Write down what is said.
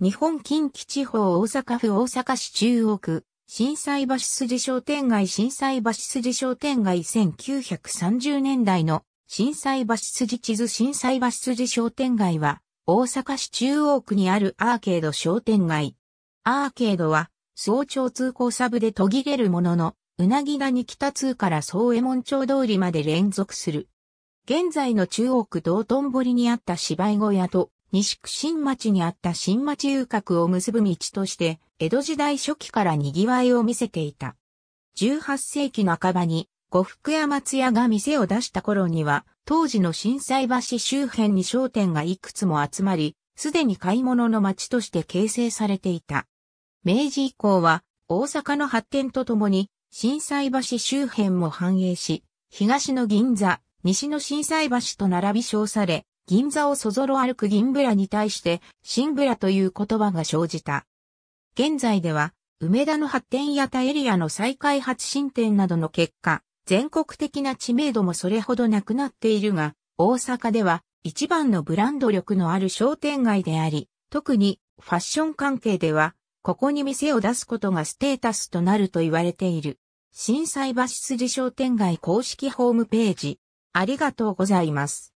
日本近畿地方大阪府大阪市中央区、震災橋筋商店街震災橋筋商店街1930年代の震災橋筋地図震災橋筋商店街は大阪市中央区にあるアーケード商店街。アーケードは早朝通行サブで途切れるものの、うなぎ谷北通から総右衛門町通りまで連続する。現在の中央区道頓堀にあった芝居小屋と西区新町にあった新町遊郭を結ぶ道として、江戸時代初期から賑わいを見せていた。18世紀半ばに、呉服屋松屋が店を出した頃には、当時の震災橋周辺に商店がいくつも集まり、すでに買い物の街として形成されていた。明治以降は、大阪の発展とともに、震災橋周辺も繁栄し、東の銀座、西の震災橋と並び称され、銀座をそぞろ歩く銀ブラに対して、新ブラという言葉が生じた。現在では、梅田の発展やタエリアの再開発進展などの結果、全国的な知名度もそれほどなくなっているが、大阪では一番のブランド力のある商店街であり、特にファッション関係では、ここに店を出すことがステータスとなると言われている。震災橋筋商店街公式ホームページ。ありがとうございます。